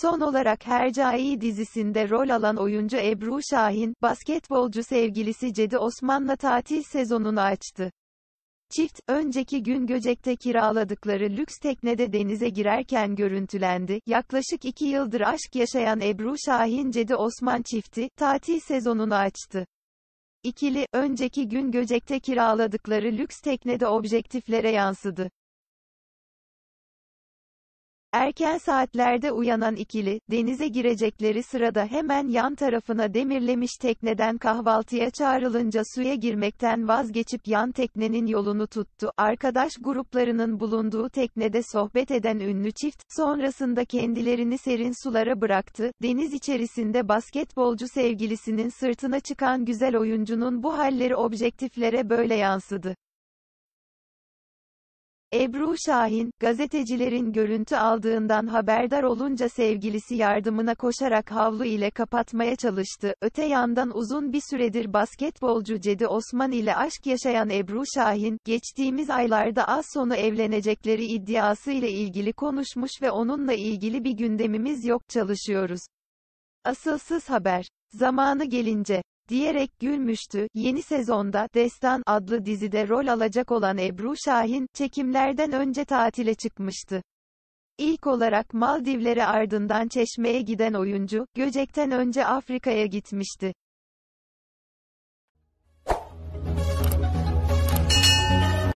Son olarak Hercai dizisinde rol alan oyuncu Ebru Şahin, basketbolcu sevgilisi Cedi Osman'la tatil sezonunu açtı. Çift, önceki gün Göcek'te kiraladıkları lüks teknede denize girerken görüntülendi. Yaklaşık iki yıldır aşk yaşayan Ebru Şahin Cedi Osman çifti, tatil sezonunu açtı. İkili, önceki gün Göcek'te kiraladıkları lüks teknede objektiflere yansıdı. Erken saatlerde uyanan ikili, denize girecekleri sırada hemen yan tarafına demirlemiş tekneden kahvaltıya çağrılınca suya girmekten vazgeçip yan teknenin yolunu tuttu. Arkadaş gruplarının bulunduğu teknede sohbet eden ünlü çift, sonrasında kendilerini serin sulara bıraktı. Deniz içerisinde basketbolcu sevgilisinin sırtına çıkan güzel oyuncunun bu halleri objektiflere böyle yansıdı. Ebru Şahin, gazetecilerin görüntü aldığından haberdar olunca sevgilisi yardımına koşarak havlu ile kapatmaya çalıştı. Öte yandan uzun bir süredir basketbolcu Cedi Osman ile aşk yaşayan Ebru Şahin, geçtiğimiz aylarda az sonu evlenecekleri iddiası ile ilgili konuşmuş ve onunla ilgili bir gündemimiz yok çalışıyoruz. Asılsız haber. Zamanı gelince diyerek gülmüştü. Yeni sezonda Destan adlı dizide rol alacak olan Ebru Şahin çekimlerden önce tatile çıkmıştı. İlk olarak Maldivlere ardından Çeşme'ye giden oyuncu, Göcek'ten önce Afrika'ya gitmişti.